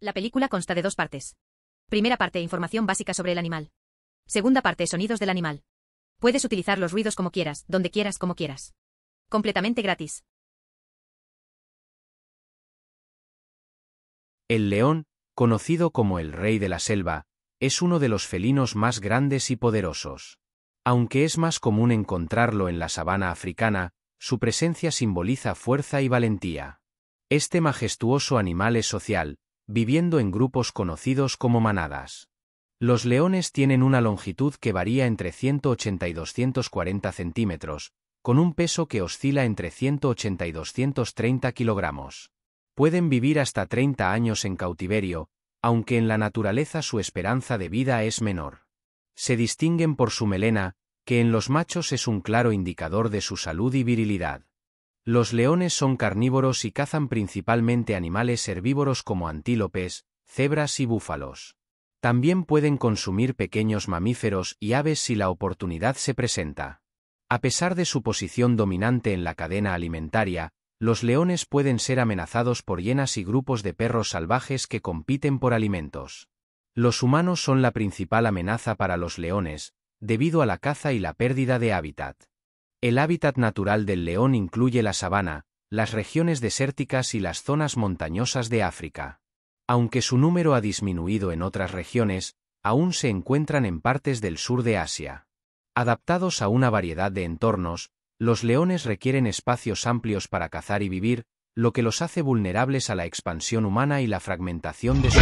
La película consta de dos partes. Primera parte, información básica sobre el animal. Segunda parte, sonidos del animal. Puedes utilizar los ruidos como quieras, donde quieras, como quieras. Completamente gratis. El león, conocido como el rey de la selva, es uno de los felinos más grandes y poderosos. Aunque es más común encontrarlo en la sabana africana, su presencia simboliza fuerza y valentía. Este majestuoso animal es social, viviendo en grupos conocidos como manadas. Los leones tienen una longitud que varía entre 180 y 240 centímetros, con un peso que oscila entre 180 y 230 kilogramos. Pueden vivir hasta 30 años en cautiverio, aunque en la naturaleza su esperanza de vida es menor. Se distinguen por su melena, que en los machos es un claro indicador de su salud y virilidad. Los leones son carnívoros y cazan principalmente animales herbívoros como antílopes, cebras y búfalos. También pueden consumir pequeños mamíferos y aves si la oportunidad se presenta. A pesar de su posición dominante en la cadena alimentaria, los leones pueden ser amenazados por hienas y grupos de perros salvajes que compiten por alimentos. Los humanos son la principal amenaza para los leones, debido a la caza y la pérdida de hábitat. El hábitat natural del león incluye la sabana, las regiones desérticas y las zonas montañosas de África. Aunque su número ha disminuido en otras regiones, aún se encuentran en partes del sur de Asia. Adaptados a una variedad de entornos, los leones requieren espacios amplios para cazar y vivir, lo que los hace vulnerables a la expansión humana y la fragmentación de su...